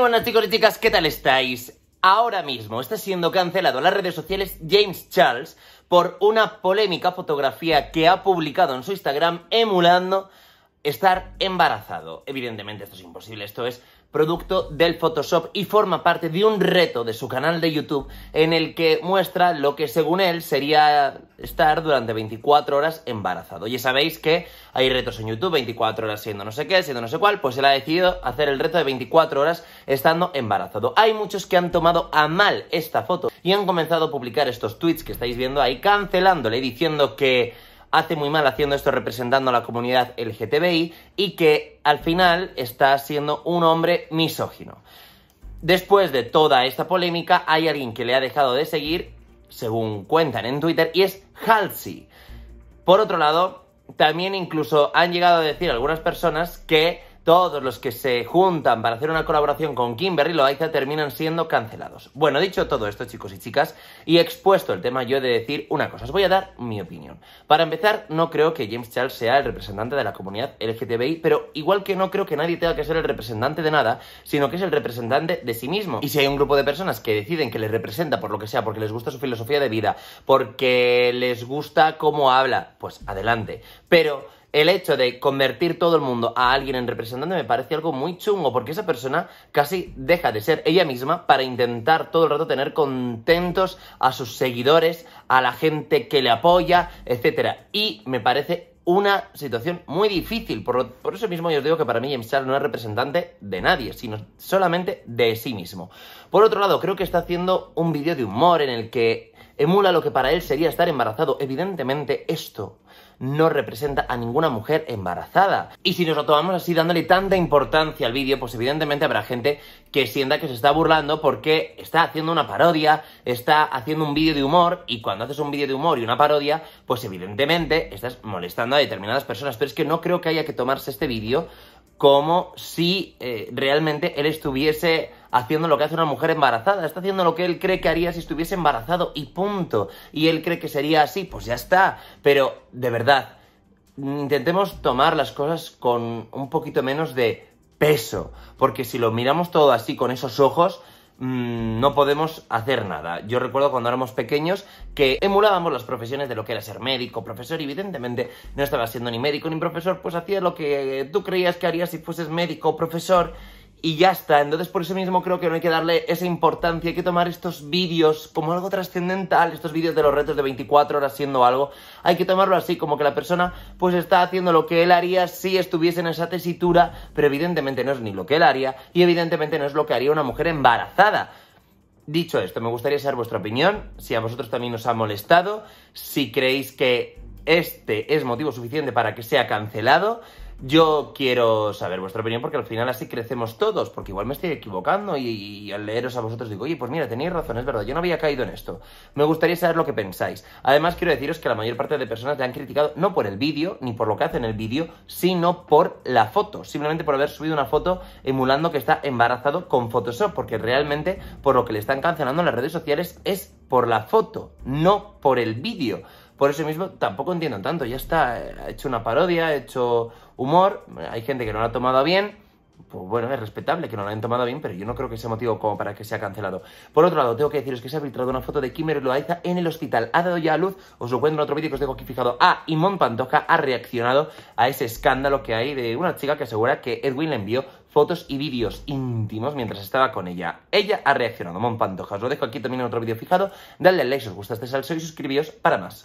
Buenas chicos ¿qué tal estáis? Ahora mismo está siendo cancelado en las redes sociales James Charles por una polémica fotografía que ha publicado en su Instagram emulando estar embarazado. Evidentemente esto es imposible, esto es producto del Photoshop y forma parte de un reto de su canal de YouTube en el que muestra lo que según él sería estar durante 24 horas embarazado. Ya sabéis que hay retos en YouTube, 24 horas siendo no sé qué, siendo no sé cuál, pues él ha decidido hacer el reto de 24 horas estando embarazado. Hay muchos que han tomado a mal esta foto y han comenzado a publicar estos tweets que estáis viendo ahí cancelándole diciendo que hace muy mal haciendo esto representando a la comunidad LGTBI y que al final está siendo un hombre misógino. Después de toda esta polémica, hay alguien que le ha dejado de seguir, según cuentan en Twitter, y es Halsey. Por otro lado, también incluso han llegado a decir algunas personas que todos los que se juntan para hacer una colaboración con Kimberly Loaiza terminan siendo cancelados. Bueno, dicho todo esto, chicos y chicas, y expuesto el tema, yo he de decir una cosa. Os voy a dar mi opinión. Para empezar, no creo que James Charles sea el representante de la comunidad LGTBI, pero igual que no creo que nadie tenga que ser el representante de nada, sino que es el representante de sí mismo. Y si hay un grupo de personas que deciden que les representa por lo que sea, porque les gusta su filosofía de vida, porque les gusta cómo habla, pues adelante. Pero el hecho de convertir todo el mundo a alguien en representante me parece algo muy chungo, porque esa persona casi deja de ser ella misma para intentar todo el rato tener contentos a sus seguidores, a la gente que le apoya, etc. Y me parece una situación muy difícil. Por, eso mismo yo os digo que para mí James Charles no es representante de nadie, sino solamente de sí mismo. Por otro lado, creo que está haciendo un vídeo de humor en el que emula lo que para él sería estar embarazado. Evidentemente, esto no representa a ninguna mujer embarazada. Y si nos lo tomamos así dándole tanta importancia al vídeo, pues evidentemente habrá gente que sienta que se está burlando porque está haciendo una parodia, está haciendo un vídeo de humor y cuando haces un vídeo de humor y una parodia, pues evidentemente estás molestando a determinadas personas. Pero es que no creo que haya que tomarse este vídeo como si eh, realmente él estuviese haciendo lo que hace una mujer embarazada, está haciendo lo que él cree que haría si estuviese embarazado y punto. Y él cree que sería así, pues ya está. Pero, de verdad, intentemos tomar las cosas con un poquito menos de peso, porque si lo miramos todo así con esos ojos, mm, no podemos hacer nada. Yo recuerdo cuando éramos pequeños que emulábamos las profesiones de lo que era ser médico, profesor, y evidentemente no estaba siendo ni médico ni profesor, pues hacía lo que tú creías que harías si fueses médico o profesor, y ya está. Entonces por eso mismo creo que no hay que darle esa importancia, hay que tomar estos vídeos como algo trascendental, estos vídeos de los retos de 24 horas siendo algo, hay que tomarlo así, como que la persona pues está haciendo lo que él haría si estuviese en esa tesitura, pero evidentemente no es ni lo que él haría y evidentemente no es lo que haría una mujer embarazada. Dicho esto, me gustaría saber vuestra opinión, si a vosotros también os ha molestado, si creéis que este es motivo suficiente para que sea cancelado. Yo quiero saber vuestra opinión porque al final así crecemos todos, porque igual me estoy equivocando y, al leeros a vosotros digo, oye, pues mira, tenéis razón, es verdad, yo no había caído en esto. Me gustaría saber lo que pensáis. Además, quiero deciros que la mayor parte de personas le han criticado no por el vídeo, ni por lo que hace en el vídeo, sino por la foto, simplemente por haber subido una foto emulando que está embarazado con Photoshop, porque realmente por lo que le están cancelando en las redes sociales es por la foto, no por el vídeo por eso mismo tampoco entiendo tanto. Ya está, eh, ha hecho una parodia, ha hecho humor, hay gente que no la ha tomado bien. Pues bueno, es respetable que no lo hayan tomado bien, pero yo no creo que sea motivo como para que sea cancelado. Por otro lado, tengo que deciros que se ha filtrado una foto de Kimberly Loaiza en el hospital. Ha dado ya a luz, os lo cuento en otro vídeo que os dejo aquí fijado. Ah, y Mon Pantoja ha reaccionado a ese escándalo que hay de una chica que asegura que Edwin le envió fotos y vídeos íntimos mientras estaba con ella. Ella ha reaccionado, Mon Pantoja. Os lo dejo aquí también en otro vídeo fijado. Dale like si os gusta este salso y suscribíos para más.